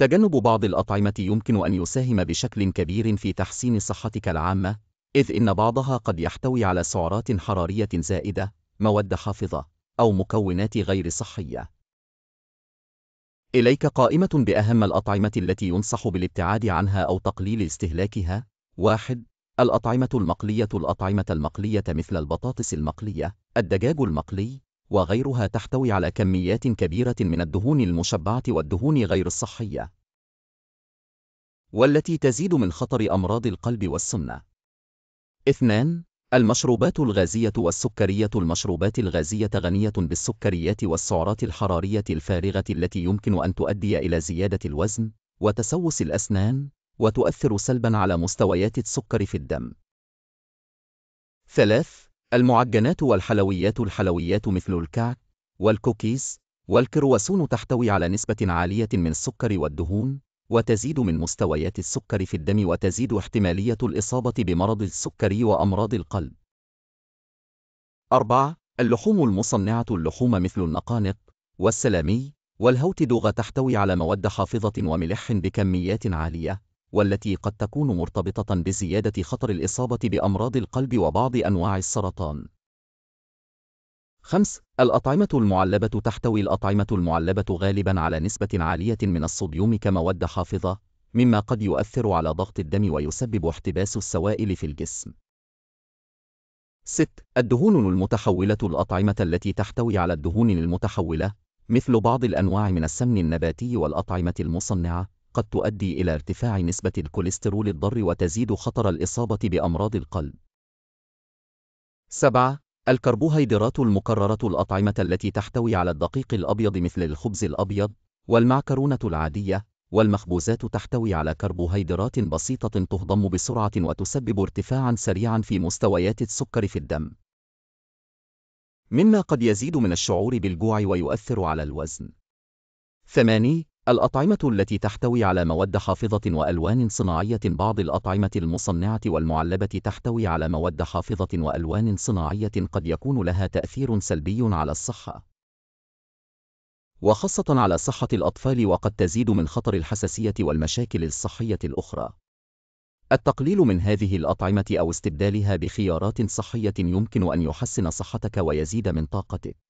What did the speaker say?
تجنب بعض الأطعمة يمكن أن يساهم بشكل كبير في تحسين صحتك العامة، إذ إن بعضها قد يحتوي على سعرات حرارية زائدة، مواد حافظة، أو مكونات غير صحية. إليك قائمة بأهم الأطعمة التي ينصح بالابتعاد عنها أو تقليل استهلاكها. 1. الأطعمة المقلية الأطعمة المقلية مثل البطاطس المقلية، الدجاج المقلي، وغيرها تحتوي على كميات كبيرة من الدهون المشبعة والدهون غير الصحية والتي تزيد من خطر أمراض القلب والسمنة اثنان المشروبات الغازية والسكرية المشروبات الغازية غنية بالسكريات والسعرات الحرارية الفارغة التي يمكن أن تؤدي إلى زيادة الوزن وتسوس الأسنان وتؤثر سلبا على مستويات السكر في الدم ثلاث المعجنات والحلويات الحلويات مثل الكعك والكوكيز والكرواسون تحتوي على نسبة عالية من السكر والدهون وتزيد من مستويات السكر في الدم وتزيد احتمالية الإصابة بمرض السكري وأمراض القلب 4. اللحوم المصنعة اللحوم مثل النقانق والسلامي والهوتدوغ تحتوي على مواد حافظة وملح بكميات عالية والتي قد تكون مرتبطة بزيادة خطر الإصابة بأمراض القلب وبعض أنواع السرطان. 5. الأطعمة المعلبة تحتوي الأطعمة المعلبة غالبا على نسبة عالية من الصوديوم كمواد حافظة، مما قد يؤثر على ضغط الدم ويسبب احتباس السوائل في الجسم. 6. الدهون المتحولة الأطعمة التي تحتوي على الدهون المتحولة، مثل بعض الأنواع من السمن النباتي والأطعمة المصنعة، قد تؤدي إلى ارتفاع نسبة الكوليسترول الضر وتزيد خطر الإصابة بأمراض القلب. 7. الكربوهيدرات المكررة الأطعمة التي تحتوي على الدقيق الأبيض مثل الخبز الأبيض والمعكرونة العادية والمخبوزات تحتوي على كربوهيدرات بسيطة تهضم بسرعة وتسبب ارتفاعا سريعا في مستويات السكر في الدم. مما قد يزيد من الشعور بالجوع ويؤثر على الوزن. 8. الأطعمة التي تحتوي على مواد حافظة وألوان صناعية بعض الأطعمة المصنعة والمعلبة تحتوي على مواد حافظة وألوان صناعية قد يكون لها تأثير سلبي على الصحة وخاصة على صحة الأطفال وقد تزيد من خطر الحساسية والمشاكل الصحية الأخرى. التقليل من هذه الأطعمة أو استبدالها بخيارات صحية يمكن أن يحسن صحتك ويزيد من طاقتك.